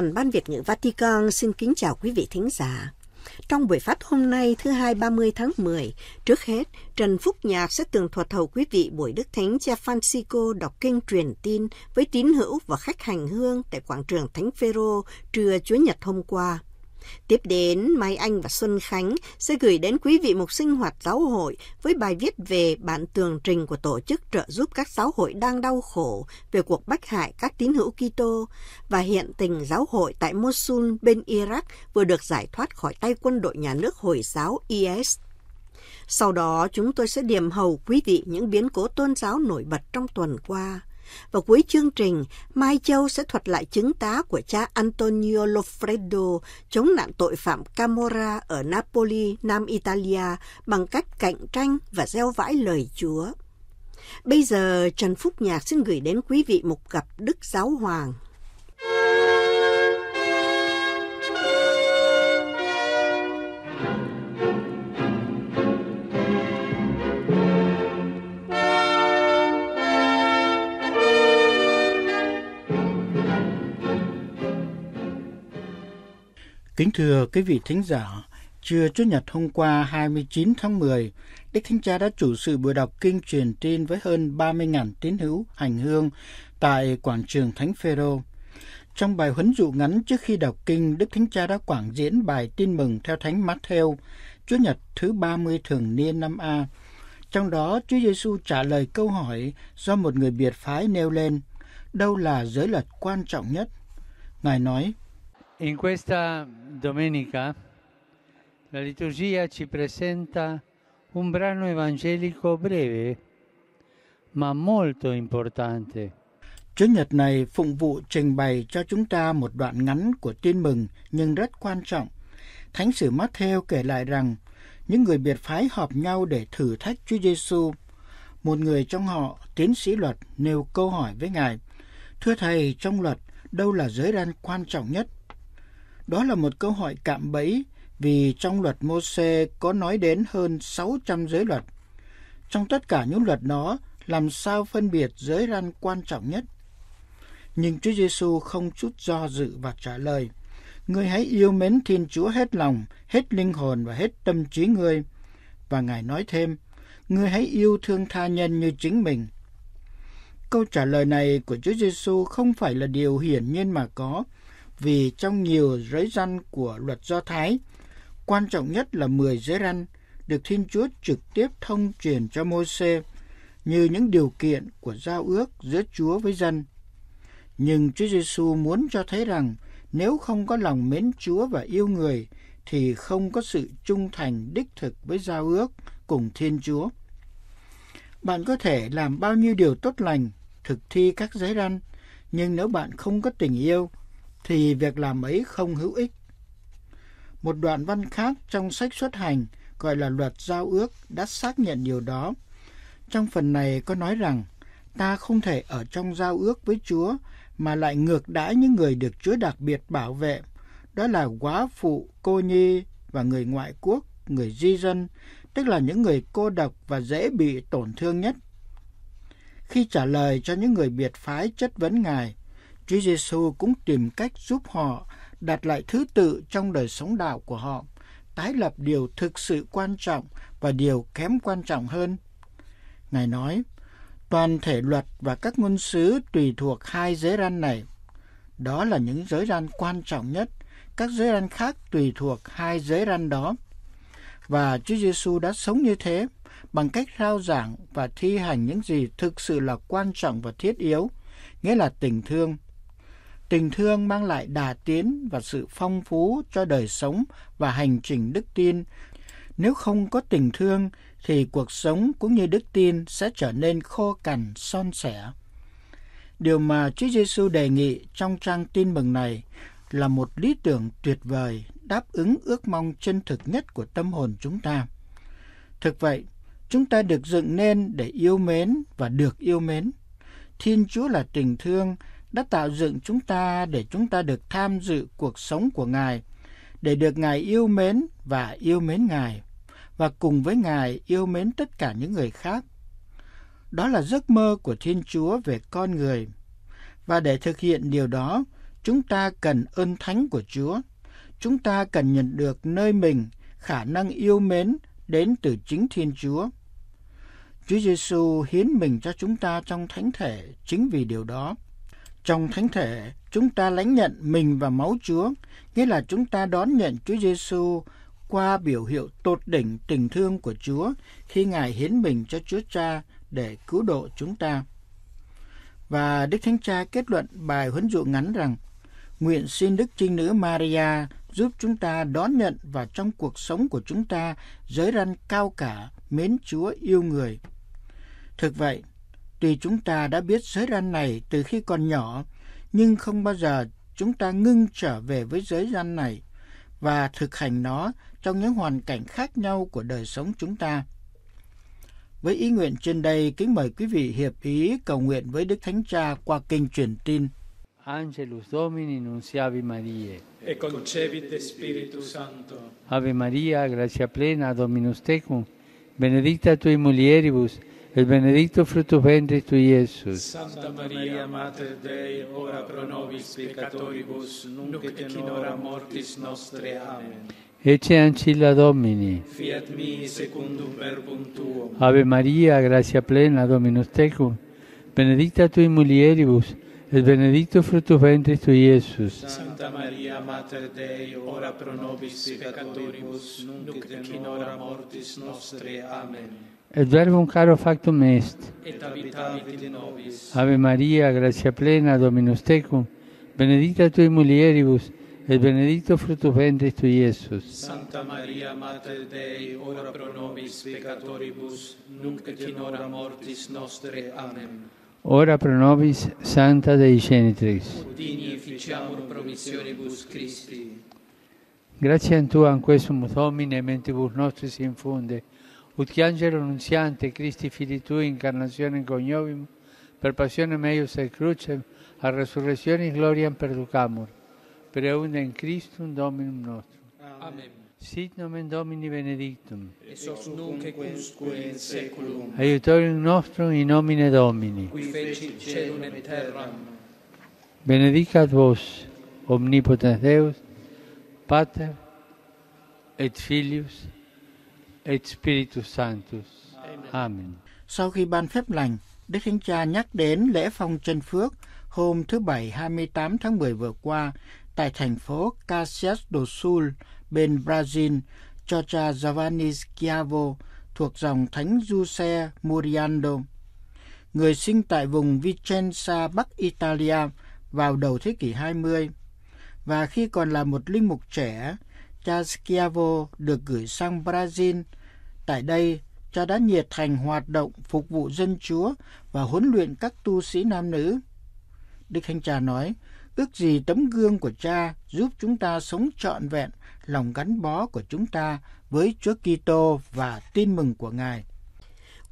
Đoàn Ban Việt ngữ Vatican xin kính chào quý vị thính giả. Trong buổi phát hôm nay thứ hai 30 tháng 10, trước hết, Trần Phúc Nhạc sẽ tường thuật hầu quý vị buổi Đức Thánh Cha Francisco đọc kinh truyền tin với tín hữu và khách hành hương tại quảng trường Thánh Phaero trưa Chúa Nhật hôm qua – Tiếp đến, Mai Anh và Xuân Khánh sẽ gửi đến quý vị một sinh hoạt giáo hội với bài viết về bản tường trình của tổ chức trợ giúp các giáo hội đang đau khổ về cuộc bách hại các tín hữu Kitô và hiện tình giáo hội tại Mosul bên Iraq vừa được giải thoát khỏi tay quân đội nhà nước Hồi giáo IS. Sau đó, chúng tôi sẽ điểm hầu quý vị những biến cố tôn giáo nổi bật trong tuần qua và cuối chương trình, Mai Châu sẽ thuật lại chứng tá của cha Antonio Lofredo chống nạn tội phạm Camorra ở Napoli, Nam Italia bằng cách cạnh tranh và gieo vãi lời Chúa. Bây giờ, Trần Phúc Nhạc xin gửi đến quý vị một gặp Đức Giáo Hoàng Kính thưa quý vị thính giả, trưa Chủ nhật hôm qua 29 tháng 10, Đức Thánh Cha đã chủ sự buổi đọc kinh truyền tin với hơn 30.000 tín hữu hành hương tại quảng trường Thánh Phêrô. Trong bài huấn dụ ngắn trước khi đọc kinh, Đức Thánh Cha đã quảng diễn bài tin mừng theo Thánh Matthew, Chúa Nhật thứ 30 thường niên năm A. Trong đó, Chúa Giêsu trả lời câu hỏi do một người biệt phái nêu lên, đâu là giới luật quan trọng nhất? Ngài nói, In questa domenica la liturgia ci presenta un brano evangelico breve, ma molto importante. Chúa Nhật này phụng vụ trình bày cho chúng ta một đoạn ngắn của tin mừng nhưng rất quan trọng. Thánh sử Matthew kể lại rằng những người biệt phái họp nhau để thử thách Chúa Giêsu. Một người trong họ, tiến sĩ luật, nêu câu hỏi với Ngài. Thưa Thầy, trong luật, đâu là giới răn quan trọng nhất? Đó là một câu hỏi cạm bẫy vì trong luật mô Môse có nói đến hơn 600 giới luật. Trong tất cả những luật đó, làm sao phân biệt giới răn quan trọng nhất? Nhưng Chúa Giêsu không chút do dự và trả lời: "Ngươi hãy yêu mến Thiên Chúa hết lòng, hết linh hồn và hết tâm trí ngươi." Và Ngài nói thêm: "Ngươi hãy yêu thương tha nhân như chính mình." Câu trả lời này của Chúa Giêsu không phải là điều hiển nhiên mà có, vì trong nhiều giới răn của luật Do Thái, quan trọng nhất là 10 giới răn được Thiên Chúa trực tiếp thông truyền cho Môi-se như những điều kiện của giao ước giữa Chúa với dân. Nhưng Chúa Giêsu muốn cho thấy rằng nếu không có lòng mến Chúa và yêu người thì không có sự trung thành đích thực với giao ước cùng Thiên Chúa. Bạn có thể làm bao nhiêu điều tốt lành, thực thi các giới răn, nhưng nếu bạn không có tình yêu thì việc làm ấy không hữu ích. Một đoạn văn khác trong sách xuất hành gọi là luật giao ước đã xác nhận điều đó. Trong phần này có nói rằng ta không thể ở trong giao ước với Chúa mà lại ngược đãi những người được Chúa đặc biệt bảo vệ, đó là quá phụ, cô nhi và người ngoại quốc, người di dân, tức là những người cô độc và dễ bị tổn thương nhất. Khi trả lời cho những người biệt phái chất vấn Ngài, Chúa Giêsu cũng tìm cách giúp họ đặt lại thứ tự trong đời sống đạo của họ, tái lập điều thực sự quan trọng và điều kém quan trọng hơn. Ngài nói, toàn thể luật và các ngôn sứ tùy thuộc hai giới răn này. Đó là những giới răn quan trọng nhất, các giới răn khác tùy thuộc hai giới răn đó. Và Chúa Giêsu đã sống như thế bằng cách rao giảng và thi hành những gì thực sự là quan trọng và thiết yếu, nghĩa là tình thương, Tình thương mang lại đà tiến và sự phong phú cho đời sống và hành trình đức tin. Nếu không có tình thương thì cuộc sống cũng như đức tin sẽ trở nên khô cằn, son sẻ. Điều mà Chúa Giêsu đề nghị trong trang tin mừng này là một lý tưởng tuyệt vời đáp ứng ước mong chân thực nhất của tâm hồn chúng ta. Thực vậy, chúng ta được dựng nên để yêu mến và được yêu mến. Thiên Chúa là tình thương đã tạo dựng chúng ta để chúng ta được tham dự cuộc sống của Ngài, để được Ngài yêu mến và yêu mến Ngài, và cùng với Ngài yêu mến tất cả những người khác. Đó là giấc mơ của Thiên Chúa về con người. Và để thực hiện điều đó, chúng ta cần ơn thánh của Chúa. Chúng ta cần nhận được nơi mình khả năng yêu mến đến từ chính Thiên Chúa. Chúa Giêsu hiến mình cho chúng ta trong thánh thể chính vì điều đó. Trong thánh thể, chúng ta lãnh nhận mình và máu Chúa, nghĩa là chúng ta đón nhận Chúa Giêsu qua biểu hiệu tột đỉnh tình thương của Chúa khi Ngài hiến mình cho Chúa Cha để cứu độ chúng ta. Và Đức Thánh Cha kết luận bài huấn dụ ngắn rằng, nguyện xin Đức Trinh Nữ Maria giúp chúng ta đón nhận và trong cuộc sống của chúng ta giới răn cao cả, mến Chúa yêu người. Thực vậy, Tuy chúng ta đã biết giới gian này từ khi còn nhỏ, nhưng không bao giờ chúng ta ngưng trở về với giới gian này và thực hành nó trong những hoàn cảnh khác nhau của đời sống chúng ta. Với ý nguyện trên đây, kính mời quý vị hiệp ý cầu nguyện với Đức Thánh Cha qua kênh truyền tin. Angelus Domini nunciavi Mariae. E concevit Spiritu Santo. Ave Maria, gratia plena, Dominus tecum, benedicta tui mulieribus, el benedicto fruto ventris tu, Jesús. Santa Maria, Mater Dei, ora pro nobis peccatoribus, nunc et in hora mortis nostre. Amen. Ece ancilla Domini. Fiat mi secundum verbum tuo. Ave Maria, Gracia plena, Dominus tecum. Benedicta in mulieribus, el benedicto fructus ventris tu, Jesús. Santa Maria, Mater Dei, ora pro nobis peccatoribus, nunc et in hora mortis nostre. Amen. Et verbum caro factum est. Et habitavit in nobis. Ave Maria, gratia plena, Dominus tecum, benedicta tui mulieribus, et benedicto frutto ventris tui, Iesus. Santa Maria, Mater Dei, ora pro nobis peccatoribus, nunc et in hora mortis nostre. Amen. Ora pro nobis, Santa Dei Genitrix. Udini ficiamur promissionibus Christi. Grazie a Tu, an questum Domine, mentibus nostris infunde, Ut angelo nunziante Christi fili tui incarnazione cognovim, per passione meius e crucem, a resurrezione e gloria perducamur, per Cristo un Dominum nostrum. Amen. Sit nomen Domini benedictum. Et hoc nunc et cusque in seculum. Aiutorium nostrum in nomine Domini. Qui il celum et terram. Benedicat vos, omnipotens Deus, Pater et Filius et Spiritus Sanctus. Amen. Sau khi ban phép lành, Đức Thánh Cha nhắc đến lễ phong chân phước hôm thứ Bảy 28 tháng 10 vừa qua tại thành phố Caxias do Sul bên Brazil cho cha Giovanni Schiavo thuộc dòng Thánh Giuse Muriando, người sinh tại vùng Vicenza, Bắc Italia vào đầu thế kỷ 20. Và khi còn là một linh mục trẻ, cha Schiavo được gửi sang Brazil – Tại đây, cha đã nhiệt thành hoạt động phục vụ dân Chúa và huấn luyện các tu sĩ nam nữ. Đức Thanh Cha nói, ước gì tấm gương của cha giúp chúng ta sống trọn vẹn lòng gắn bó của chúng ta với Chúa Kitô và tin mừng của Ngài.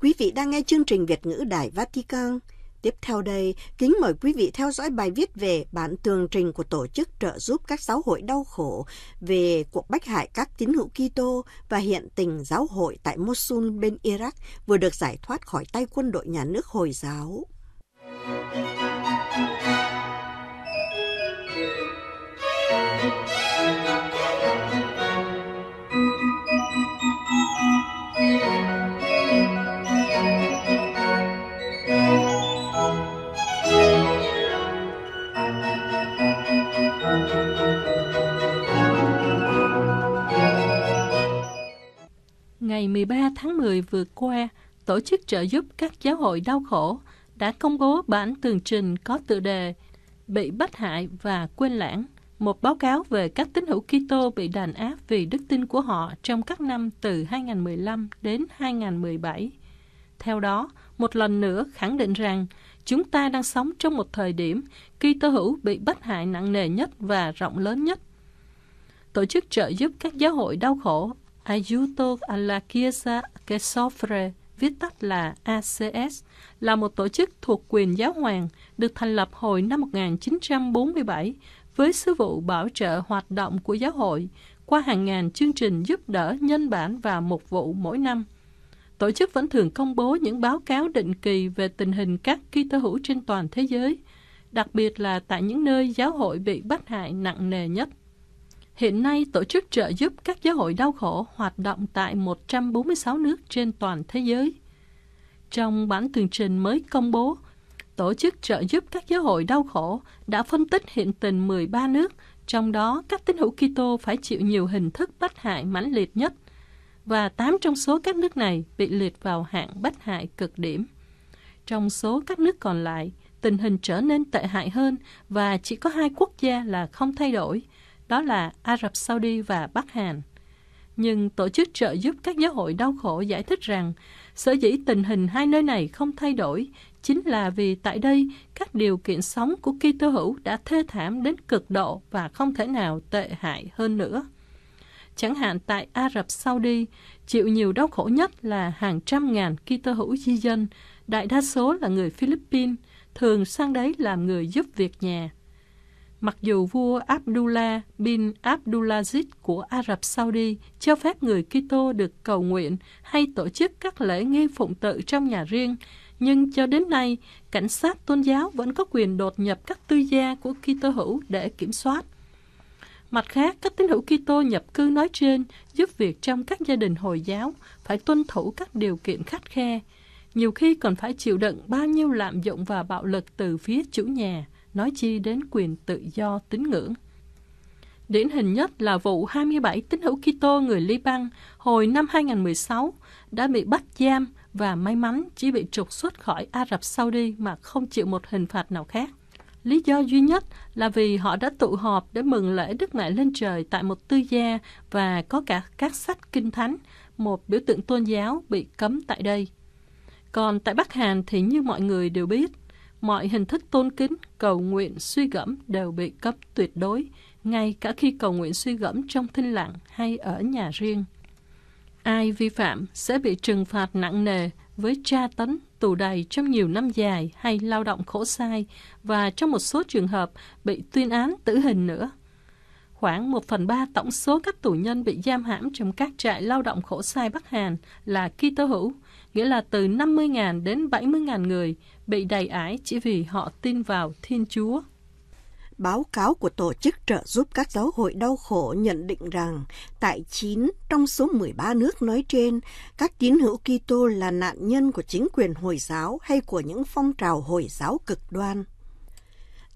Quý vị đang nghe chương trình Việt ngữ Đài Vatican – Tiếp theo đây, kính mời quý vị theo dõi bài viết về bản tường trình của Tổ chức trợ giúp các giáo hội đau khổ về cuộc bách hại các tín hữu Kitô và hiện tình giáo hội tại Mosul bên Iraq vừa được giải thoát khỏi tay quân đội nhà nước Hồi giáo. Thank you. ngày 13 tháng 10 vừa qua, Tổ chức trợ giúp các giáo hội đau khổ đã công bố bản tường trình có tựa đề Bị bắt hại và quên lãng, một báo cáo về các tín hữu Kitô bị đàn áp vì đức tin của họ trong các năm từ 2015 đến 2017. Theo đó, một lần nữa khẳng định rằng chúng ta đang sống trong một thời điểm Kitô hữu bị bắt hại nặng nề nhất và rộng lớn nhất. Tổ chức trợ giúp các giáo hội đau khổ Ayuto a la Chiesa que Sofre, viết tắt là ACS, là một tổ chức thuộc quyền giáo hoàng, được thành lập hồi năm 1947 với sứ vụ bảo trợ hoạt động của giáo hội qua hàng ngàn chương trình giúp đỡ nhân bản và mục vụ mỗi năm. Tổ chức vẫn thường công bố những báo cáo định kỳ về tình hình các Kitô hữu trên toàn thế giới, đặc biệt là tại những nơi giáo hội bị bắt hại nặng nề nhất. Hiện nay, tổ chức trợ giúp các giáo hội đau khổ hoạt động tại 146 nước trên toàn thế giới. Trong bản tường trình mới công bố, tổ chức trợ giúp các giáo hội đau khổ đã phân tích hiện tình 13 nước, trong đó các tín hữu Kitô phải chịu nhiều hình thức bất hại mãnh liệt nhất và 8 trong số các nước này bị liệt vào hạng bất hại cực điểm. Trong số các nước còn lại, tình hình trở nên tệ hại hơn và chỉ có hai quốc gia là không thay đổi – đó là Ả Rập Saudi và Bắc Hàn. Nhưng tổ chức trợ giúp các giáo hội đau khổ giải thích rằng sở dĩ tình hình hai nơi này không thay đổi chính là vì tại đây các điều kiện sống của Kitô hữu đã thê thảm đến cực độ và không thể nào tệ hại hơn nữa. Chẳng hạn tại Ả Rập Saudi, chịu nhiều đau khổ nhất là hàng trăm ngàn Kitô hữu di dân, đại đa số là người Philippines, thường sang đấy làm người giúp việc nhà mặc dù vua Abdullah bin Abdulaziz của Ả Rập Saudi cho phép người Kitô được cầu nguyện hay tổ chức các lễ nghi phụng tự trong nhà riêng, nhưng cho đến nay, cảnh sát tôn giáo vẫn có quyền đột nhập các tư gia của Kitô hữu để kiểm soát. Mặt khác, các tín hữu Kitô nhập cư nói trên giúp việc trong các gia đình Hồi giáo phải tuân thủ các điều kiện khắt khe, nhiều khi còn phải chịu đựng bao nhiêu lạm dụng và bạo lực từ phía chủ nhà nói chi đến quyền tự do tín ngưỡng. Điển hình nhất là vụ 27 tín hữu Kitô người Liban hồi năm 2016 đã bị bắt giam và may mắn chỉ bị trục xuất khỏi Ả Rập Saudi mà không chịu một hình phạt nào khác. Lý do duy nhất là vì họ đã tụ họp để mừng lễ Đức Mẹ lên trời tại một tư gia và có cả các sách kinh thánh, một biểu tượng tôn giáo bị cấm tại đây. Còn tại Bắc Hàn thì như mọi người đều biết, mọi hình thức tôn kính, cầu nguyện, suy gẫm đều bị cấm tuyệt đối, ngay cả khi cầu nguyện suy gẫm trong thinh lặng hay ở nhà riêng. Ai vi phạm sẽ bị trừng phạt nặng nề với tra tấn, tù đầy trong nhiều năm dài hay lao động khổ sai và trong một số trường hợp bị tuyên án tử hình nữa. Khoảng 1 phần 3 tổng số các tù nhân bị giam hãm trong các trại lao động khổ sai Bắc Hàn là Kitô hữu, nghĩa là từ 50.000 đến 70.000 người bị đầy ái chỉ vì họ tin vào Thiên Chúa. Báo cáo của tổ chức trợ giúp các giáo hội đau khổ nhận định rằng tại 9 trong số 13 nước nói trên, các tín hữu Kitô là nạn nhân của chính quyền Hồi giáo hay của những phong trào Hồi giáo cực đoan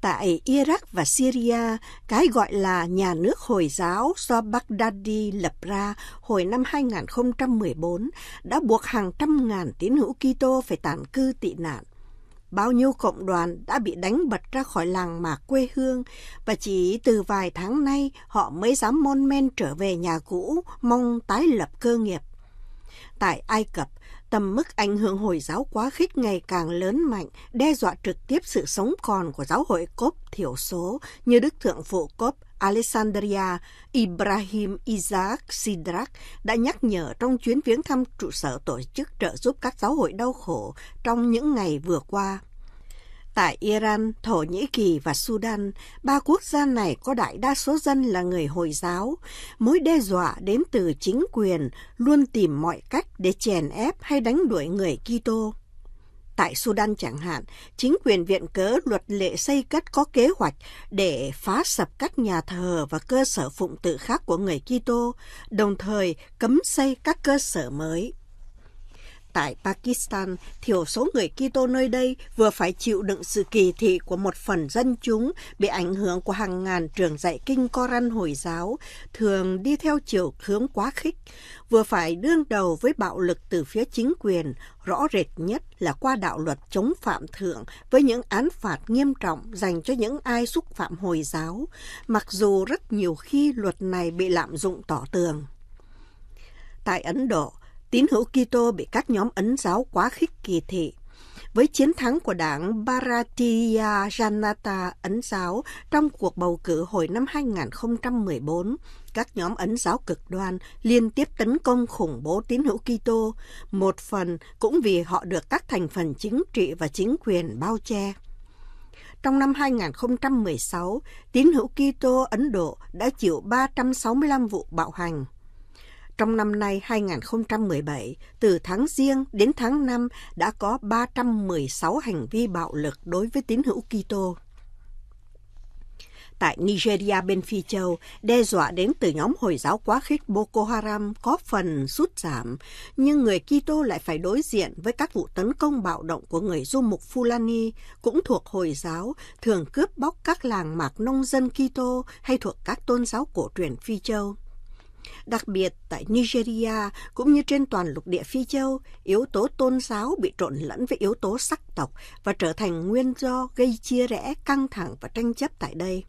tại Iraq và Syria, cái gọi là nhà nước Hồi giáo do Baghdadi lập ra hồi năm 2014 đã buộc hàng trăm ngàn tín hữu Kitô phải tản cư tị nạn. Bao nhiêu cộng đoàn đã bị đánh bật ra khỏi làng mạc quê hương và chỉ từ vài tháng nay họ mới dám mon men trở về nhà cũ mong tái lập cơ nghiệp. Tại Ai Cập, tầm mức ảnh hưởng Hồi giáo quá khích ngày càng lớn mạnh, đe dọa trực tiếp sự sống còn của giáo hội Cốp thiểu số như Đức Thượng Phụ Cốp Alexandria Ibrahim Isaac Sidrak đã nhắc nhở trong chuyến viếng thăm trụ sở tổ chức trợ giúp các giáo hội đau khổ trong những ngày vừa qua. Tại Iran, Thổ Nhĩ Kỳ và Sudan, ba quốc gia này có đại đa số dân là người Hồi giáo. Mối đe dọa đến từ chính quyền luôn tìm mọi cách để chèn ép hay đánh đuổi người Kitô. Tại Sudan chẳng hạn, chính quyền viện cớ luật lệ xây cất có kế hoạch để phá sập các nhà thờ và cơ sở phụng tự khác của người Kitô, đồng thời cấm xây các cơ sở mới tại Pakistan, thiểu số người Kitô nơi đây vừa phải chịu đựng sự kỳ thị của một phần dân chúng bị ảnh hưởng của hàng ngàn trường dạy kinh Koran Hồi giáo, thường đi theo chiều hướng quá khích, vừa phải đương đầu với bạo lực từ phía chính quyền, rõ rệt nhất là qua đạo luật chống phạm thượng với những án phạt nghiêm trọng dành cho những ai xúc phạm Hồi giáo, mặc dù rất nhiều khi luật này bị lạm dụng tỏ tường. Tại Ấn Độ, tín hữu Kitô bị các nhóm ấn giáo quá khích kỳ thị. Với chiến thắng của đảng Bharatiya Janata ấn giáo trong cuộc bầu cử hồi năm 2014, các nhóm ấn giáo cực đoan liên tiếp tấn công khủng bố tín hữu Kitô, một phần cũng vì họ được các thành phần chính trị và chính quyền bao che trong năm 2016, tín hữu Kitô Ấn Độ đã chịu 365 vụ bạo hành. Trong năm nay 2017, từ tháng Giêng đến tháng 5 đã có 316 hành vi bạo lực đối với tín hữu Kitô. Tại Nigeria bên Phi Châu, đe dọa đến từ nhóm Hồi giáo quá khích Boko Haram có phần rút giảm, nhưng người Kitô lại phải đối diện với các vụ tấn công bạo động của người du mục Fulani, cũng thuộc Hồi giáo, thường cướp bóc các làng mạc nông dân Kitô hay thuộc các tôn giáo cổ truyền Phi Châu Đặc biệt tại Nigeria cũng như trên toàn lục địa Phi Châu, yếu tố tôn giáo bị trộn lẫn với yếu tố sắc tộc và trở thành nguyên do gây chia rẽ, căng thẳng và tranh chấp tại đây.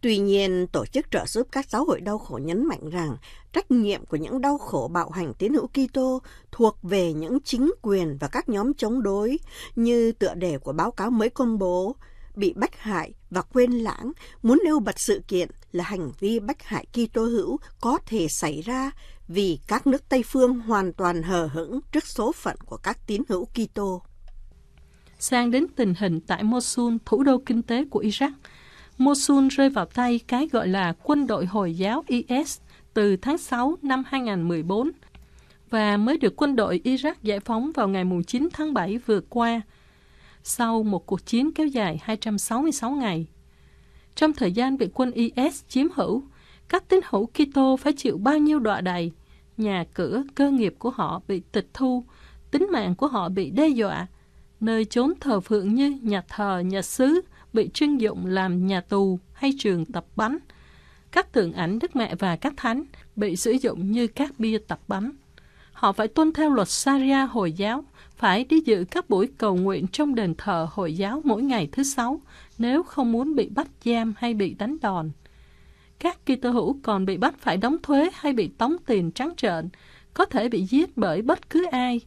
Tuy nhiên, tổ chức trợ giúp các giáo hội đau khổ nhấn mạnh rằng trách nhiệm của những đau khổ bạo hành tín hữu Kitô thuộc về những chính quyền và các nhóm chống đối, như tựa đề của báo cáo mới công bố, bị bách hại và quên lãng muốn nêu bật sự kiện là hành vi bách hại Kitô hữu có thể xảy ra vì các nước Tây phương hoàn toàn hờ hững trước số phận của các tín hữu Kitô. Sang đến tình hình tại Mosul, thủ đô kinh tế của Iraq, Mosul rơi vào tay cái gọi là quân đội Hồi giáo IS từ tháng 6 năm 2014 và mới được quân đội Iraq giải phóng vào ngày 9 tháng 7 vừa qua – sau một cuộc chiến kéo dài 266 ngày. Trong thời gian bị quân IS chiếm hữu, các tín hữu Kitô phải chịu bao nhiêu đọa đày, nhà cửa, cơ nghiệp của họ bị tịch thu, tính mạng của họ bị đe dọa, nơi chốn thờ phượng như nhà thờ, nhà xứ bị trưng dụng làm nhà tù hay trường tập bắn. Các tượng ảnh Đức Mẹ và các Thánh bị sử dụng như các bia tập bắn. Họ phải tuân theo luật Sharia Hồi giáo, phải đi dự các buổi cầu nguyện trong đền thờ Hồi giáo mỗi ngày thứ Sáu, nếu không muốn bị bắt giam hay bị đánh đòn. Các kỳ tơ hữu còn bị bắt phải đóng thuế hay bị tống tiền trắng trợn, có thể bị giết bởi bất cứ ai.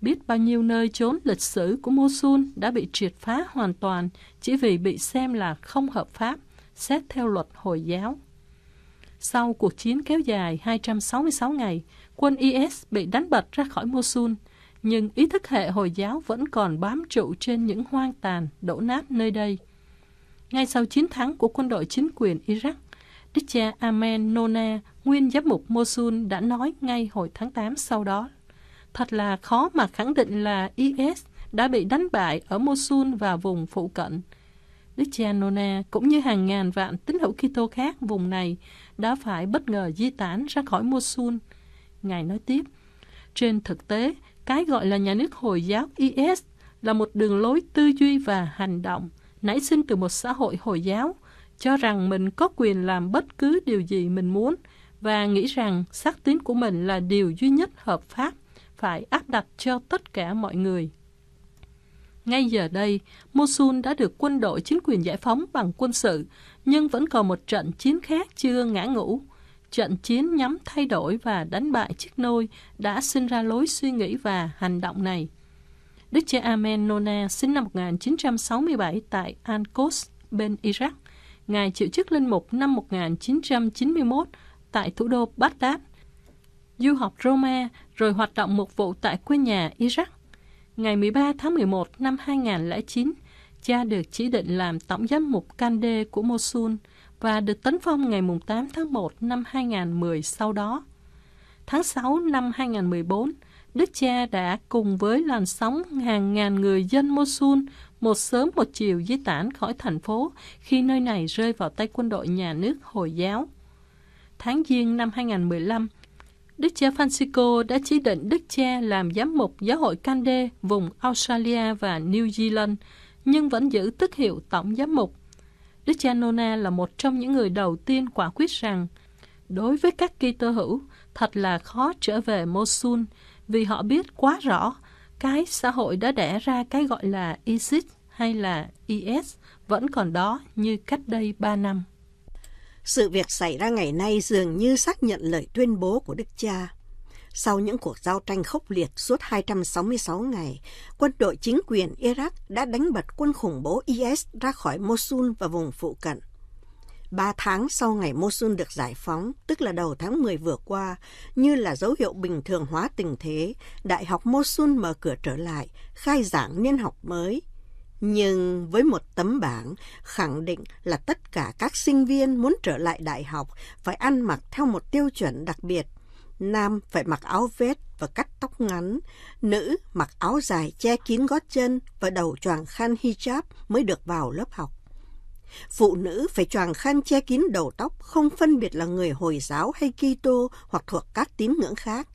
Biết bao nhiêu nơi trốn lịch sử của Mosul đã bị triệt phá hoàn toàn chỉ vì bị xem là không hợp pháp, xét theo luật Hồi giáo. Sau cuộc chiến kéo dài 266 ngày, quân IS bị đánh bật ra khỏi Mosul, nhưng ý thức hệ Hồi giáo vẫn còn bám trụ trên những hoang tàn, đổ nát nơi đây. Ngay sau chiến thắng của quân đội chính quyền Iraq, Đức cha Amen Nona, nguyên giám mục Mosul đã nói ngay hồi tháng 8 sau đó. Thật là khó mà khẳng định là IS đã bị đánh bại ở Mosul và vùng phụ cận. Đức cha Nona cũng như hàng ngàn vạn tín hữu Kitô khác vùng này đã phải bất ngờ di tán ra khỏi Mosul, Ngài nói tiếp, trên thực tế, cái gọi là nhà nước Hồi giáo IS là một đường lối tư duy và hành động nảy sinh từ một xã hội Hồi giáo, cho rằng mình có quyền làm bất cứ điều gì mình muốn và nghĩ rằng xác tín của mình là điều duy nhất hợp pháp, phải áp đặt cho tất cả mọi người. Ngay giờ đây, Mosul đã được quân đội chính quyền giải phóng bằng quân sự, nhưng vẫn còn một trận chiến khác chưa ngã ngũ trận chiến nhắm thay đổi và đánh bại chiếc nôi đã sinh ra lối suy nghĩ và hành động này. Đức cha Amen Nona sinh năm 1967 tại Ankos, bên Iraq. Ngài chịu chức linh mục năm 1991 tại thủ đô Baghdad, du học Roma rồi hoạt động một vụ tại quê nhà Iraq. Ngày 13 tháng 11 năm 2009, cha được chỉ định làm tổng giám mục Kande của Mosul – và được tấn phong ngày 8 tháng 1 năm 2010 sau đó. Tháng 6 năm 2014, Đức cha đã cùng với làn sóng hàng ngàn người dân Mosul một sớm một chiều di tản khỏi thành phố khi nơi này rơi vào tay quân đội nhà nước Hồi giáo. Tháng Giêng năm 2015, Đức cha Francisco đã chỉ định Đức cha làm giám mục giáo hội Cande vùng Australia và New Zealand, nhưng vẫn giữ tước hiệu tổng giám mục Lucianona là một trong những người đầu tiên quả quyết rằng đối với các Kitô hữu thật là khó trở về Mosul vì họ biết quá rõ cái xã hội đã đẻ ra cái gọi là ISIS hay là IS vẫn còn đó như cách đây 3 năm. Sự việc xảy ra ngày nay dường như xác nhận lời tuyên bố của Đức Cha sau những cuộc giao tranh khốc liệt suốt 266 ngày, quân đội chính quyền Iraq đã đánh bật quân khủng bố IS ra khỏi Mosul và vùng phụ cận. Ba tháng sau ngày Mosul được giải phóng, tức là đầu tháng 10 vừa qua, như là dấu hiệu bình thường hóa tình thế, Đại học Mosul mở cửa trở lại, khai giảng niên học mới. Nhưng với một tấm bảng khẳng định là tất cả các sinh viên muốn trở lại đại học phải ăn mặc theo một tiêu chuẩn đặc biệt – nam phải mặc áo vest và cắt tóc ngắn, nữ mặc áo dài che kín gót chân và đầu choàng khăn hijab mới được vào lớp học. Phụ nữ phải choàng khăn che kín đầu tóc không phân biệt là người Hồi giáo hay Kitô hoặc thuộc các tín ngưỡng khác,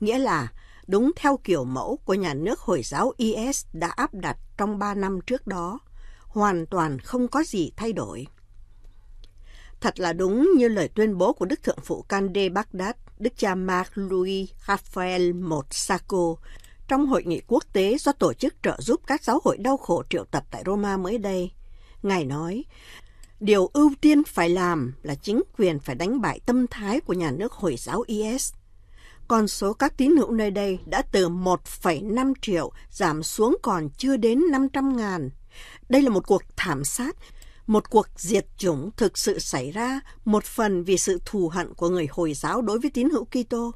nghĩa là đúng theo kiểu mẫu của nhà nước Hồi giáo IS đã áp đặt trong 3 năm trước đó, hoàn toàn không có gì thay đổi. Thật là đúng như lời tuyên bố của Đức Thượng Phụ Candé Baghdad – đức cha Mark Louis Raphael một Sacco trong hội nghị quốc tế do tổ chức trợ giúp các giáo hội đau khổ triệu tập tại Roma mới đây. Ngài nói, điều ưu tiên phải làm là chính quyền phải đánh bại tâm thái của nhà nước Hồi giáo IS. Con số các tín hữu nơi đây đã từ 1,5 triệu giảm xuống còn chưa đến 500 ngàn. Đây là một cuộc thảm sát một cuộc diệt chủng thực sự xảy ra một phần vì sự thù hận của người Hồi giáo đối với tín hữu Kitô.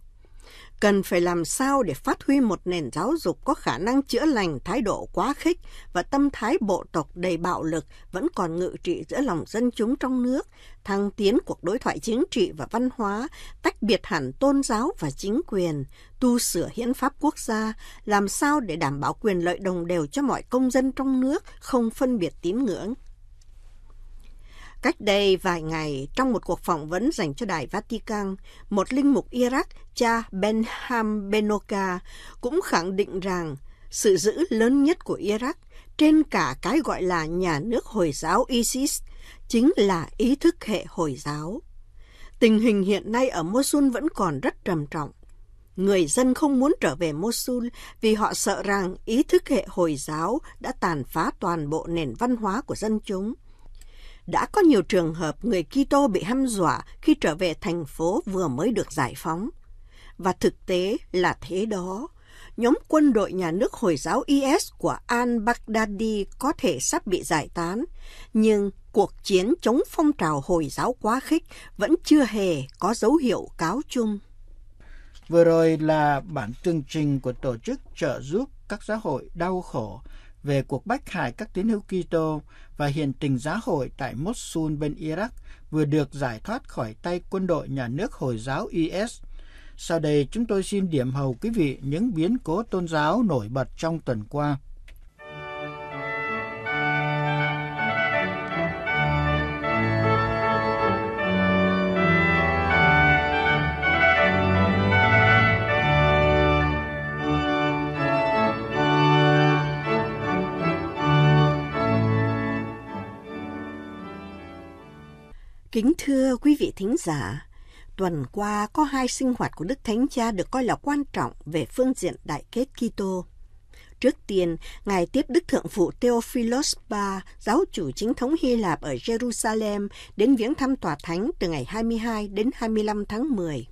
Cần phải làm sao để phát huy một nền giáo dục có khả năng chữa lành thái độ quá khích và tâm thái bộ tộc đầy bạo lực vẫn còn ngự trị giữa lòng dân chúng trong nước, thăng tiến cuộc đối thoại chính trị và văn hóa, tách biệt hẳn tôn giáo và chính quyền, tu sửa hiến pháp quốc gia, làm sao để đảm bảo quyền lợi đồng đều cho mọi công dân trong nước, không phân biệt tín ngưỡng. Cách đây vài ngày, trong một cuộc phỏng vấn dành cho Đài Vatican, một linh mục Iraq, cha Benham Benoka, cũng khẳng định rằng sự giữ lớn nhất của Iraq trên cả cái gọi là nhà nước Hồi giáo ISIS chính là ý thức hệ Hồi giáo. Tình hình hiện nay ở Mosul vẫn còn rất trầm trọng. Người dân không muốn trở về Mosul vì họ sợ rằng ý thức hệ Hồi giáo đã tàn phá toàn bộ nền văn hóa của dân chúng – đã có nhiều trường hợp người Kitô bị hăm dọa khi trở về thành phố vừa mới được giải phóng. Và thực tế là thế đó. Nhóm quân đội nhà nước Hồi giáo IS của al-Baghdadi có thể sắp bị giải tán, nhưng cuộc chiến chống phong trào Hồi giáo quá khích vẫn chưa hề có dấu hiệu cáo chung. Vừa rồi là bản tường trình của Tổ chức Trợ giúp các xã hội đau khổ về cuộc bách hại các tín hữu Kitô và hiện tình giáo hội tại Mosul bên Iraq vừa được giải thoát khỏi tay quân đội nhà nước Hồi giáo IS. Sau đây chúng tôi xin điểm hầu quý vị những biến cố tôn giáo nổi bật trong tuần qua. Kính thưa quý vị thính giả, tuần qua có hai sinh hoạt của Đức Thánh Cha được coi là quan trọng về phương diện đại kết Kitô. Trước tiên, Ngài tiếp Đức Thượng Phụ Theophilos ba giáo chủ chính thống Hy Lạp ở Jerusalem, đến viếng thăm tòa thánh từ ngày 22 đến 25 tháng 10.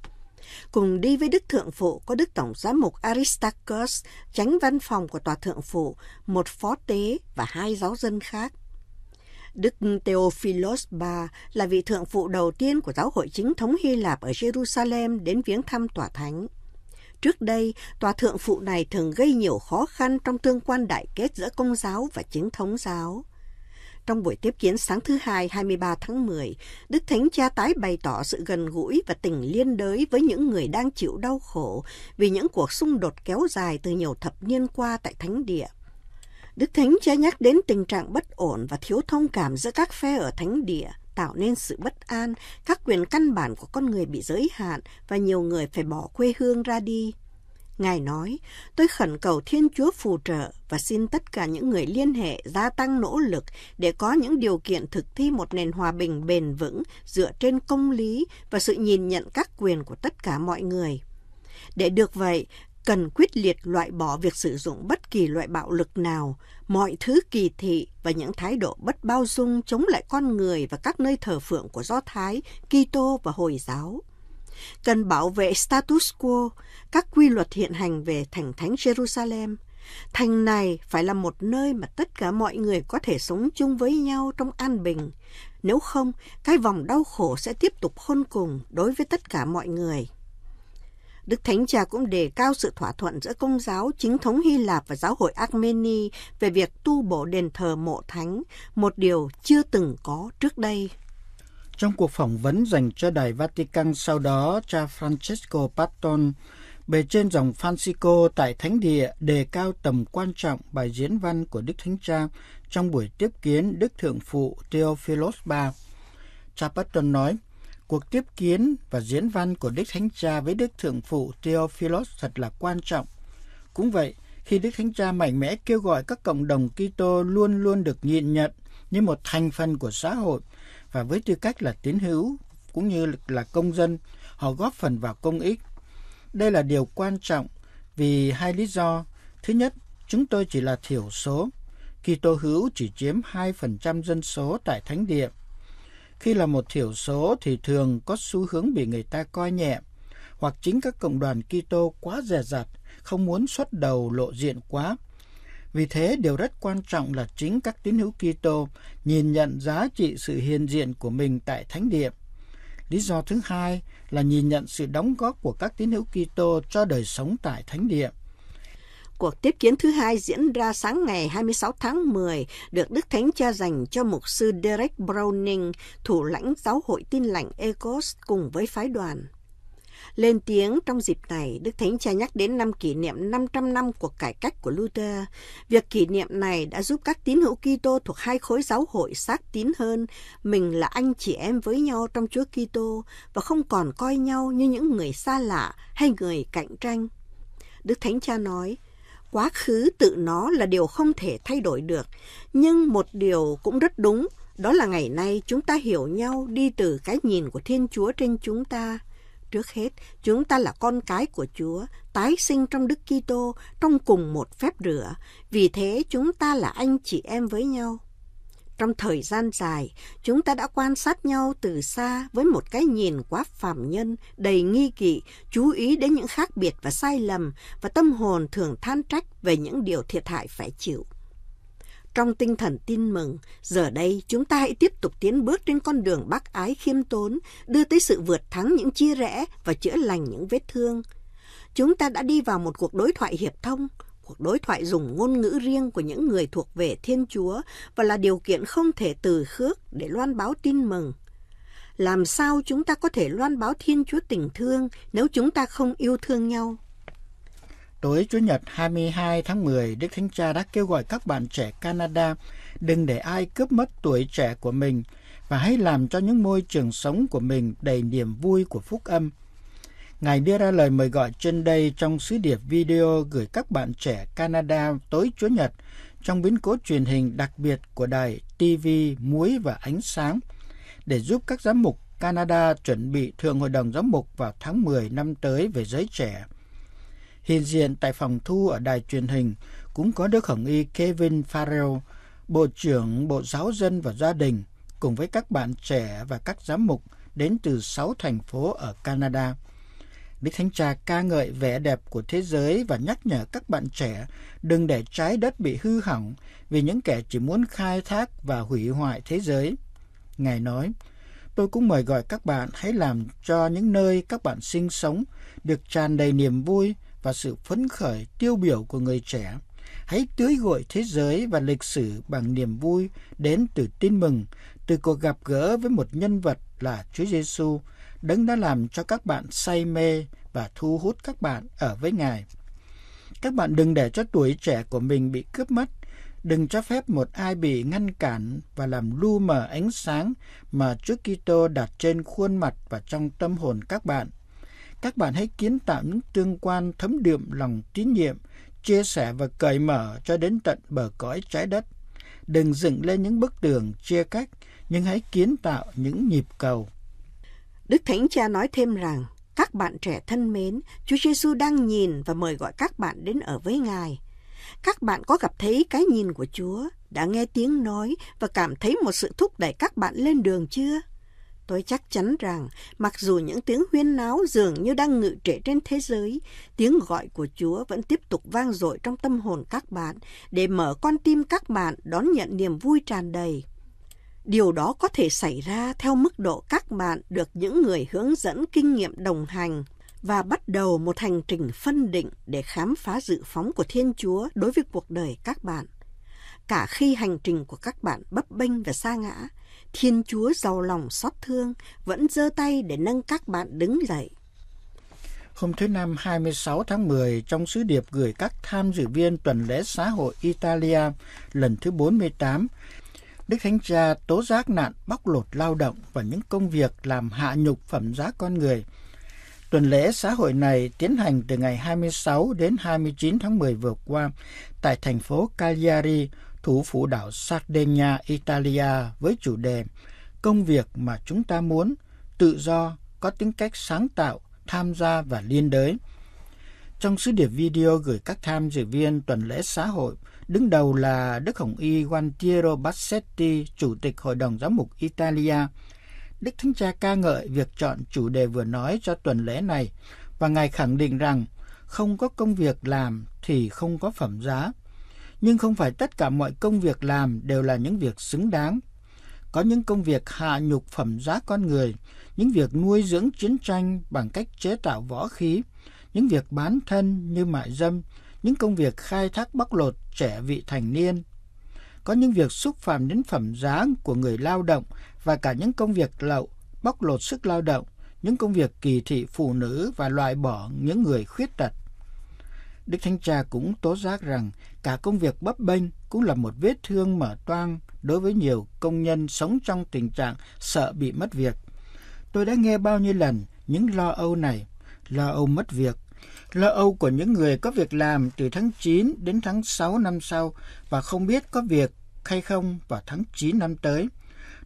Cùng đi với Đức Thượng Phụ có Đức Tổng giám mục Aristarchus, tránh văn phòng của Tòa Thượng Phụ, một phó tế và hai giáo dân khác. Đức Theophilos III là vị thượng phụ đầu tiên của giáo hội chính thống Hy Lạp ở Jerusalem đến viếng thăm tòa thánh. Trước đây, tòa thượng phụ này thường gây nhiều khó khăn trong tương quan đại kết giữa công giáo và chính thống giáo. Trong buổi tiếp kiến sáng thứ hai 23 tháng 10, Đức Thánh Cha tái bày tỏ sự gần gũi và tình liên đới với những người đang chịu đau khổ vì những cuộc xung đột kéo dài từ nhiều thập niên qua tại Thánh Địa. Đức Thánh Cha nhắc đến tình trạng bất ổn và thiếu thông cảm giữa các phe ở thánh địa, tạo nên sự bất an, các quyền căn bản của con người bị giới hạn và nhiều người phải bỏ quê hương ra đi. Ngài nói, tôi khẩn cầu Thiên Chúa phù trợ và xin tất cả những người liên hệ gia tăng nỗ lực để có những điều kiện thực thi một nền hòa bình bền vững dựa trên công lý và sự nhìn nhận các quyền của tất cả mọi người. Để được vậy, cần quyết liệt loại bỏ việc sử dụng bất kỳ loại bạo lực nào, mọi thứ kỳ thị và những thái độ bất bao dung chống lại con người và các nơi thờ phượng của Do Thái, Kitô và Hồi giáo. Cần bảo vệ status quo, các quy luật hiện hành về thành thánh Jerusalem. Thành này phải là một nơi mà tất cả mọi người có thể sống chung với nhau trong an bình. Nếu không, cái vòng đau khổ sẽ tiếp tục khôn cùng đối với tất cả mọi người. Đức Thánh Cha cũng đề cao sự thỏa thuận giữa công giáo chính thống Hy Lạp và giáo hội Armenia về việc tu bổ đền thờ mộ thánh, một điều chưa từng có trước đây. Trong cuộc phỏng vấn dành cho Đài Vatican sau đó, cha Francesco Patton, bề trên dòng Francisco tại Thánh Địa đề cao tầm quan trọng bài diễn văn của Đức Thánh Cha trong buổi tiếp kiến Đức Thượng Phụ Theophilos III. Cha Patton nói, Cuộc tiếp kiến và diễn văn của Đức Thánh Cha với Đức Thượng Phụ Theophilus thật là quan trọng. Cũng vậy, khi Đức Thánh Cha mạnh mẽ kêu gọi các cộng đồng Kitô luôn luôn được nhìn nhận như một thành phần của xã hội và với tư cách là tín hữu cũng như là công dân, họ góp phần vào công ích. Đây là điều quan trọng vì hai lý do. Thứ nhất, chúng tôi chỉ là thiểu số. Kitô hữu chỉ chiếm 2% dân số tại thánh địa khi là một thiểu số thì thường có xu hướng bị người ta coi nhẹ, hoặc chính các cộng đoàn Kitô quá dè dặt, không muốn xuất đầu lộ diện quá. Vì thế, điều rất quan trọng là chính các tín hữu Kitô nhìn nhận giá trị sự hiện diện của mình tại thánh địa. Lý do thứ hai là nhìn nhận sự đóng góp của các tín hữu Kitô cho đời sống tại thánh địa. Cuộc tiếp kiến thứ hai diễn ra sáng ngày 26 tháng 10 được Đức Thánh Cha dành cho mục sư Derek Browning, thủ lãnh giáo hội tin lành ECOS cùng với phái đoàn. Lên tiếng trong dịp này, Đức Thánh Cha nhắc đến năm kỷ niệm 500 năm cuộc cải cách của Luther. Việc kỷ niệm này đã giúp các tín hữu Kitô thuộc hai khối giáo hội xác tín hơn, mình là anh chị em với nhau trong Chúa Kitô và không còn coi nhau như những người xa lạ hay người cạnh tranh. Đức Thánh Cha nói, quá khứ tự nó là điều không thể thay đổi được nhưng một điều cũng rất đúng đó là ngày nay chúng ta hiểu nhau đi từ cái nhìn của thiên chúa trên chúng ta trước hết chúng ta là con cái của chúa tái sinh trong đức kitô trong cùng một phép rửa vì thế chúng ta là anh chị em với nhau trong thời gian dài, chúng ta đã quan sát nhau từ xa với một cái nhìn quá phàm nhân, đầy nghi kỵ, chú ý đến những khác biệt và sai lầm và tâm hồn thường than trách về những điều thiệt hại phải chịu. Trong tinh thần tin mừng, giờ đây chúng ta hãy tiếp tục tiến bước trên con đường bác ái khiêm tốn, đưa tới sự vượt thắng những chia rẽ và chữa lành những vết thương. Chúng ta đã đi vào một cuộc đối thoại hiệp thông, cuộc đối thoại dùng ngôn ngữ riêng của những người thuộc về Thiên Chúa và là điều kiện không thể từ khước để loan báo tin mừng. Làm sao chúng ta có thể loan báo Thiên Chúa tình thương nếu chúng ta không yêu thương nhau? Tối Chủ nhật 22 tháng 10, Đức Thánh Cha đã kêu gọi các bạn trẻ Canada đừng để ai cướp mất tuổi trẻ của mình và hãy làm cho những môi trường sống của mình đầy niềm vui của phúc âm – Ngài đưa ra lời mời gọi trên đây trong sứ điệp video gửi các bạn trẻ Canada tối Chúa nhật trong biến cố truyền hình đặc biệt của đài TV Muối và Ánh Sáng để giúp các giám mục Canada chuẩn bị thường Hội đồng Giám mục vào tháng 10 năm tới về giới trẻ. Hiện diện tại phòng thu ở đài truyền hình cũng có Đức Hồng Y Kevin Farrell, Bộ trưởng Bộ Giáo dân và Gia đình, cùng với các bạn trẻ và các giám mục đến từ 6 thành phố ở Canada. Đức Thánh Cha ca ngợi vẻ đẹp của thế giới và nhắc nhở các bạn trẻ đừng để trái đất bị hư hỏng vì những kẻ chỉ muốn khai thác và hủy hoại thế giới. Ngài nói, tôi cũng mời gọi các bạn hãy làm cho những nơi các bạn sinh sống được tràn đầy niềm vui và sự phấn khởi tiêu biểu của người trẻ. Hãy tưới gội thế giới và lịch sử bằng niềm vui đến từ tin mừng, từ cuộc gặp gỡ với một nhân vật là Chúa Giêsu Đấng đã làm cho các bạn say mê và thu hút các bạn ở với Ngài. Các bạn đừng để cho tuổi trẻ của mình bị cướp mất. Đừng cho phép một ai bị ngăn cản và làm lu mờ ánh sáng mà Chúa Kitô đặt trên khuôn mặt và trong tâm hồn các bạn. Các bạn hãy kiến tạo những tương quan thấm đượm lòng tín nhiệm, chia sẻ và cởi mở cho đến tận bờ cõi trái đất. Đừng dựng lên những bức tường chia cách, nhưng hãy kiến tạo những nhịp cầu Đức Thánh Cha nói thêm rằng, các bạn trẻ thân mến, Chúa Giêsu đang nhìn và mời gọi các bạn đến ở với Ngài. Các bạn có gặp thấy cái nhìn của Chúa, đã nghe tiếng nói và cảm thấy một sự thúc đẩy các bạn lên đường chưa? Tôi chắc chắn rằng, mặc dù những tiếng huyên náo dường như đang ngự trệ trên thế giới, tiếng gọi của Chúa vẫn tiếp tục vang dội trong tâm hồn các bạn để mở con tim các bạn đón nhận niềm vui tràn đầy Điều đó có thể xảy ra theo mức độ các bạn được những người hướng dẫn kinh nghiệm đồng hành và bắt đầu một hành trình phân định để khám phá dự phóng của Thiên Chúa đối với cuộc đời các bạn. Cả khi hành trình của các bạn bấp bênh và xa ngã, Thiên Chúa giàu lòng xót thương vẫn giơ tay để nâng các bạn đứng dậy. Hôm thứ Năm 26 tháng 10, trong sứ điệp gửi các tham dự viên tuần lễ xã hội Italia lần thứ 48, Đức Thánh Cha tố giác nạn bóc lột lao động và những công việc làm hạ nhục phẩm giá con người. Tuần lễ xã hội này tiến hành từ ngày 26 đến 29 tháng 10 vừa qua tại thành phố Cagliari, thủ phủ đảo Sardinia, Italia với chủ đề Công việc mà chúng ta muốn, tự do, có tính cách sáng tạo, tham gia và liên đới. Trong sứ điệp video gửi các tham dự viên tuần lễ xã hội, Đứng đầu là Đức Hồng Y Gualtiero Bassetti, Chủ tịch Hội đồng Giám mục Italia. Đức Thánh Cha ca ngợi việc chọn chủ đề vừa nói cho tuần lễ này và Ngài khẳng định rằng không có công việc làm thì không có phẩm giá. Nhưng không phải tất cả mọi công việc làm đều là những việc xứng đáng. Có những công việc hạ nhục phẩm giá con người, những việc nuôi dưỡng chiến tranh bằng cách chế tạo võ khí, những việc bán thân như mại dâm, những công việc khai thác bóc lột trẻ vị thành niên. Có những việc xúc phạm đến phẩm giá của người lao động và cả những công việc lậu, bóc lột sức lao động, những công việc kỳ thị phụ nữ và loại bỏ những người khuyết tật. Đức Thánh Cha cũng tố giác rằng cả công việc bấp bênh cũng là một vết thương mở toang đối với nhiều công nhân sống trong tình trạng sợ bị mất việc. Tôi đã nghe bao nhiêu lần những lo âu này, lo âu mất việc, lo âu của những người có việc làm từ tháng 9 đến tháng 6 năm sau và không biết có việc hay không vào tháng 9 năm tới.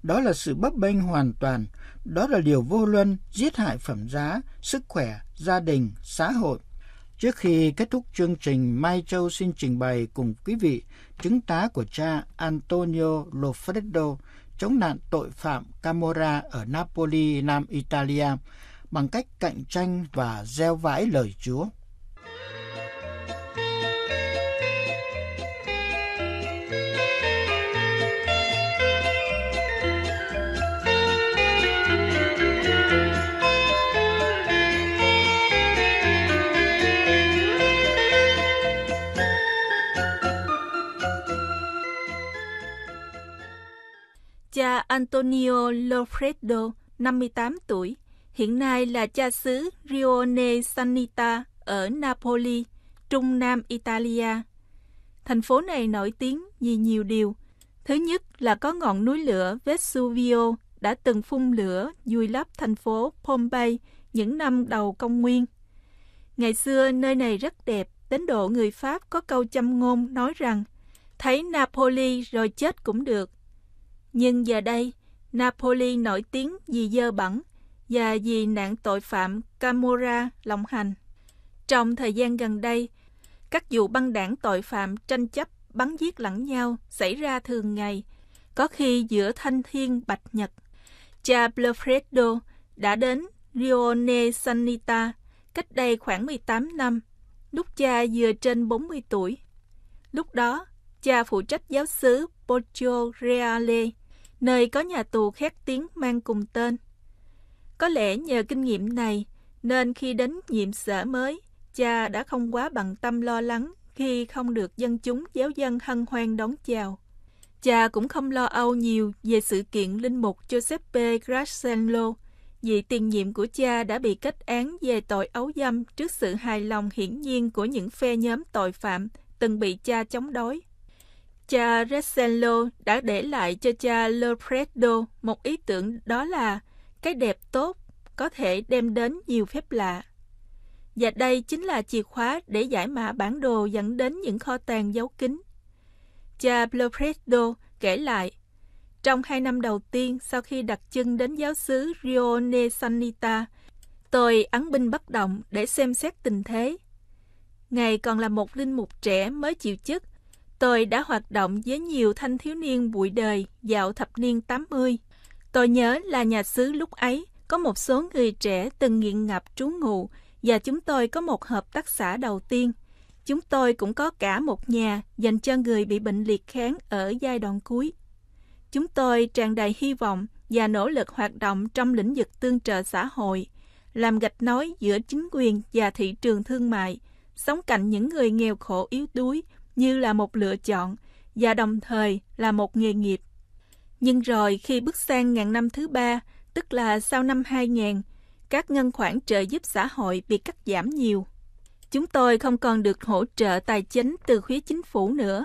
Đó là sự bấp bênh hoàn toàn, đó là điều vô luân, giết hại phẩm giá, sức khỏe, gia đình, xã hội. Trước khi kết thúc chương trình, Mai Châu xin trình bày cùng quý vị chứng tá của cha Antonio Lofredo chống nạn tội phạm Camorra ở Napoli, Nam Italia bằng cách cạnh tranh và gieo vãi lời Chúa cha Antonio Lofredo, 58 tuổi, hiện nay là cha xứ Rione Sanita ở Napoli, trung nam Italia. Thành phố này nổi tiếng vì nhiều điều. Thứ nhất là có ngọn núi lửa Vesuvio đã từng phun lửa vùi lấp thành phố Pompeii những năm đầu công nguyên. Ngày xưa nơi này rất đẹp, đến độ người Pháp có câu châm ngôn nói rằng thấy Napoli rồi chết cũng được. Nhưng giờ đây, Napoli nổi tiếng vì dơ bẩn và vì nạn tội phạm Camorra lộng hành. Trong thời gian gần đây, các vụ băng đảng tội phạm tranh chấp bắn giết lẫn nhau xảy ra thường ngày, có khi giữa Thanh Thiên Bạch Nhật. Cha Blofredo đã đến Rione Sanita cách đây khoảng 18 năm, lúc cha vừa trên 40 tuổi. Lúc đó, cha phụ trách giáo xứ Poggio Reale, nơi có nhà tù khét tiếng mang cùng tên. Có lẽ nhờ kinh nghiệm này, nên khi đến nhiệm sở mới, cha đã không quá bằng tâm lo lắng khi không được dân chúng giáo dân hân hoan đón chào. Cha cũng không lo âu nhiều về sự kiện linh mục Giuseppe Graziano, vì tiền nhiệm của cha đã bị kết án về tội ấu dâm trước sự hài lòng hiển nhiên của những phe nhóm tội phạm từng bị cha chống đối. Cha Graziano đã để lại cho cha Lopredo một ý tưởng đó là cái đẹp tốt có thể đem đến nhiều phép lạ. Và đây chính là chìa khóa để giải mã bản đồ dẫn đến những kho tàng giấu kín. Cha Blopredo kể lại, trong hai năm đầu tiên sau khi đặt chân đến giáo xứ Rione Sanita, tôi ấn binh bất động để xem xét tình thế. Ngày còn là một linh mục trẻ mới chịu chức, tôi đã hoạt động với nhiều thanh thiếu niên bụi đời dạo thập niên 80. Tôi nhớ là nhà xứ lúc ấy có một số người trẻ từng nghiện ngập trú ngụ và chúng tôi có một hợp tác xã đầu tiên. Chúng tôi cũng có cả một nhà dành cho người bị bệnh liệt kháng ở giai đoạn cuối. Chúng tôi tràn đầy hy vọng và nỗ lực hoạt động trong lĩnh vực tương trợ xã hội, làm gạch nối giữa chính quyền và thị trường thương mại, sống cạnh những người nghèo khổ yếu đuối như là một lựa chọn và đồng thời là một nghề nghiệp. Nhưng rồi khi bước sang ngàn năm thứ ba, tức là sau năm 2000, các ngân khoản trợ giúp xã hội bị cắt giảm nhiều. Chúng tôi không còn được hỗ trợ tài chính từ phía chính phủ nữa,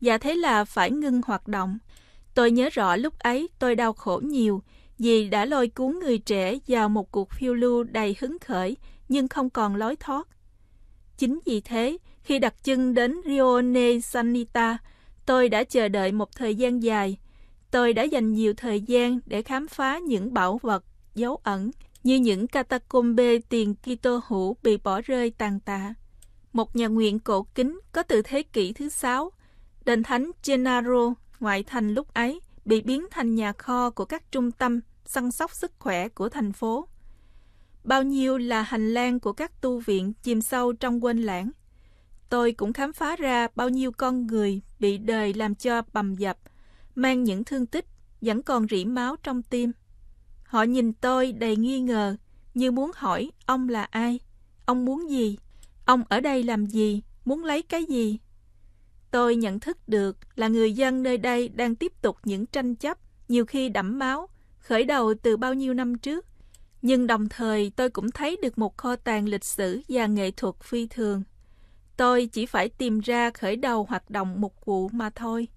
và thế là phải ngưng hoạt động. Tôi nhớ rõ lúc ấy tôi đau khổ nhiều vì đã lôi cuốn người trẻ vào một cuộc phiêu lưu đầy hứng khởi nhưng không còn lối thoát. Chính vì thế, khi đặt chân đến Rione Sanita, tôi đã chờ đợi một thời gian dài. Tôi đã dành nhiều thời gian để khám phá những bảo vật, dấu ẩn như những catacombe tiền Kitô hữu bị bỏ rơi tàn tạ. Một nhà nguyện cổ kính có từ thế kỷ thứ sáu, đền thánh Gennaro ngoại thành lúc ấy bị biến thành nhà kho của các trung tâm săn sóc sức khỏe của thành phố. Bao nhiêu là hành lang của các tu viện chìm sâu trong quên lãng. Tôi cũng khám phá ra bao nhiêu con người bị đời làm cho bầm dập, mang những thương tích vẫn còn rỉ máu trong tim. Họ nhìn tôi đầy nghi ngờ, như muốn hỏi ông là ai, ông muốn gì, ông ở đây làm gì, muốn lấy cái gì. Tôi nhận thức được là người dân nơi đây đang tiếp tục những tranh chấp, nhiều khi đẫm máu, khởi đầu từ bao nhiêu năm trước. Nhưng đồng thời tôi cũng thấy được một kho tàng lịch sử và nghệ thuật phi thường. Tôi chỉ phải tìm ra khởi đầu hoạt động một vụ mà thôi.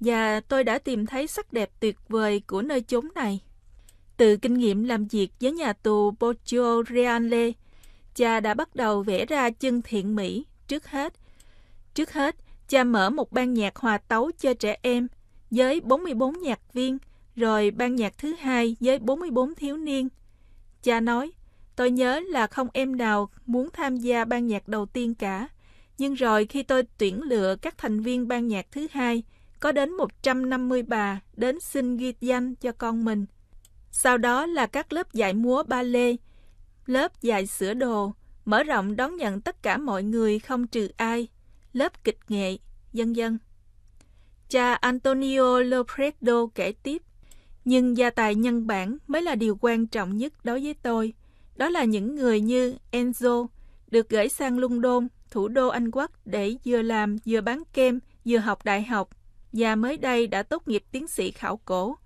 Và tôi đã tìm thấy sắc đẹp tuyệt vời của nơi chốn này. Từ kinh nghiệm làm việc với nhà tù Poggio Reale, cha đã bắt đầu vẽ ra chân thiện mỹ trước hết. Trước hết, cha mở một ban nhạc hòa tấu cho trẻ em với 44 nhạc viên, rồi ban nhạc thứ hai với 44 thiếu niên. Cha nói, tôi nhớ là không em nào muốn tham gia ban nhạc đầu tiên cả. Nhưng rồi khi tôi tuyển lựa các thành viên ban nhạc thứ hai, có đến 150 bà đến xin ghi danh cho con mình – sau đó là các lớp dạy múa ba lê, lớp dạy sửa đồ, mở rộng đón nhận tất cả mọi người không trừ ai, lớp kịch nghệ, dân dân. Cha Antonio Lopredo kể tiếp, nhưng gia tài nhân bản mới là điều quan trọng nhất đối với tôi. Đó là những người như Enzo, được gửi sang London, thủ đô Anh Quốc để vừa làm vừa bán kem, vừa học đại học, và mới đây đã tốt nghiệp tiến sĩ khảo cổ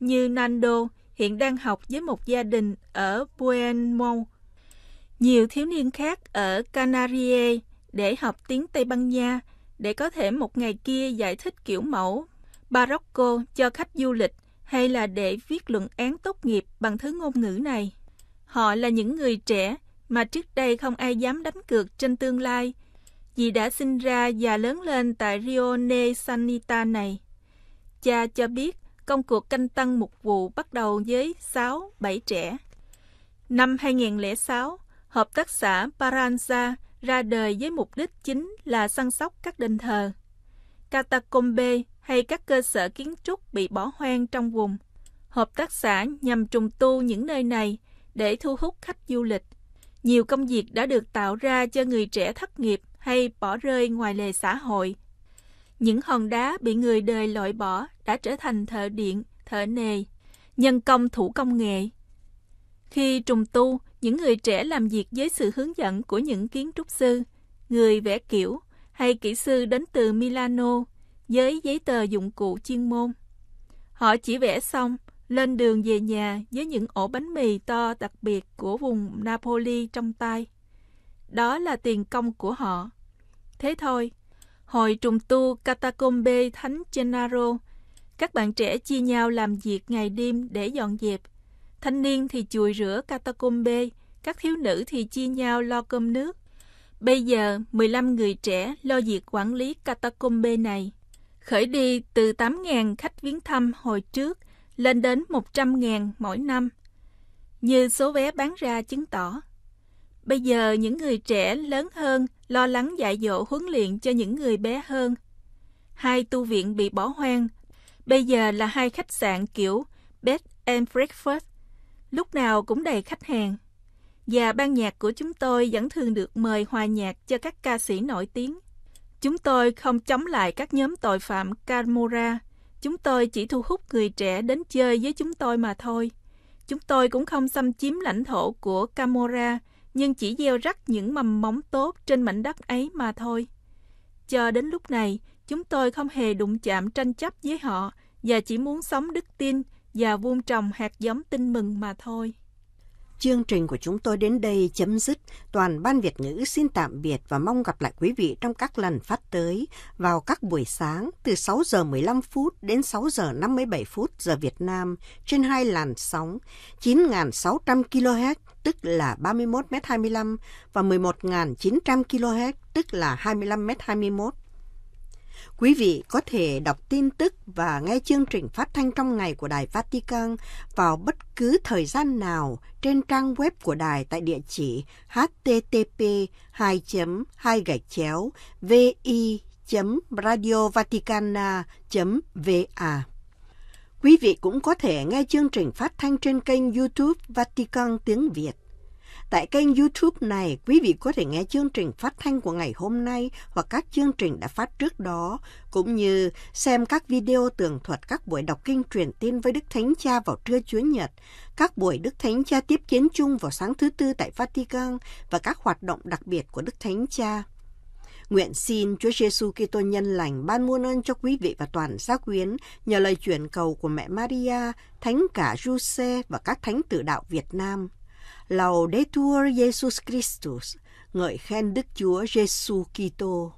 như Nando hiện đang học với một gia đình ở Puenmo. Nhiều thiếu niên khác ở Canarie để học tiếng Tây Ban Nha để có thể một ngày kia giải thích kiểu mẫu Barocco cho khách du lịch hay là để viết luận án tốt nghiệp bằng thứ ngôn ngữ này. Họ là những người trẻ mà trước đây không ai dám đánh cược trên tương lai vì đã sinh ra và lớn lên tại Rione Sanita này. Cha cho biết công cuộc canh tăng mục vụ bắt đầu với 6-7 trẻ. Năm 2006, Hợp tác xã Paranza ra đời với mục đích chính là săn sóc các đền thờ. Catacombe hay các cơ sở kiến trúc bị bỏ hoang trong vùng. Hợp tác xã nhằm trùng tu những nơi này để thu hút khách du lịch. Nhiều công việc đã được tạo ra cho người trẻ thất nghiệp hay bỏ rơi ngoài lề xã hội những hòn đá bị người đời loại bỏ đã trở thành thợ điện, thợ nề, nhân công thủ công nghệ. Khi trùng tu, những người trẻ làm việc dưới sự hướng dẫn của những kiến trúc sư, người vẽ kiểu hay kỹ sư đến từ Milano với giấy tờ dụng cụ chuyên môn. Họ chỉ vẽ xong, lên đường về nhà với những ổ bánh mì to đặc biệt của vùng Napoli trong tay. Đó là tiền công của họ. Thế thôi, Hồi trùng tu Catacombe Thánh Gennaro, các bạn trẻ chia nhau làm việc ngày đêm để dọn dẹp. Thanh niên thì chùi rửa Catacombe, các thiếu nữ thì chia nhau lo cơm nước. Bây giờ, 15 người trẻ lo việc quản lý Catacombe này. Khởi đi từ 8.000 khách viếng thăm hồi trước lên đến 100.000 mỗi năm. Như số vé bán ra chứng tỏ, Bây giờ những người trẻ lớn hơn lo lắng dạy dỗ huấn luyện cho những người bé hơn. Hai tu viện bị bỏ hoang, bây giờ là hai khách sạn kiểu bed and breakfast, lúc nào cũng đầy khách hàng. Và ban nhạc của chúng tôi vẫn thường được mời hòa nhạc cho các ca sĩ nổi tiếng. Chúng tôi không chống lại các nhóm tội phạm Carmora. Chúng tôi chỉ thu hút người trẻ đến chơi với chúng tôi mà thôi. Chúng tôi cũng không xâm chiếm lãnh thổ của Camora nhưng chỉ gieo rắc những mầm móng tốt trên mảnh đất ấy mà thôi. Cho đến lúc này, chúng tôi không hề đụng chạm tranh chấp với họ và chỉ muốn sống đức tin và vuông trồng hạt giống tin mừng mà thôi. Chương trình của chúng tôi đến đây chấm dứt. Toàn Ban Việt ngữ xin tạm biệt và mong gặp lại quý vị trong các lần phát tới vào các buổi sáng từ 6 giờ 15 phút đến 6 giờ 57 phút giờ Việt Nam trên hai làn sóng 9.600 kHz tức là 31 m25 và 11.900 kHz tức là 25 m21. Quý vị có thể đọc tin tức và nghe chương trình phát thanh trong ngày của Đài Vatican vào bất cứ thời gian nào trên trang web của đài tại địa chỉ http 2 2 gạch chéo vi radiovaticana va Quý vị cũng có thể nghe chương trình phát thanh trên kênh YouTube Vatican tiếng Việt. Tại kênh YouTube này, quý vị có thể nghe chương trình phát thanh của ngày hôm nay hoặc các chương trình đã phát trước đó, cũng như xem các video tường thuật các buổi đọc kinh truyền tin với Đức Thánh Cha vào trưa Chúa Nhật, các buổi Đức Thánh Cha tiếp kiến chung vào sáng thứ Tư tại Vatican và các hoạt động đặc biệt của Đức Thánh Cha. Nguyện xin Chúa Giêsu Kitô nhân lành ban muôn ơn cho quý vị và toàn xác quyến nhờ lời chuyển cầu của mẹ Maria, thánh cả Giuse và các thánh tử đạo Việt Nam. Lầu đế Laudetur Jesus Christus, ngợi khen Đức Chúa Giêsu Kitô.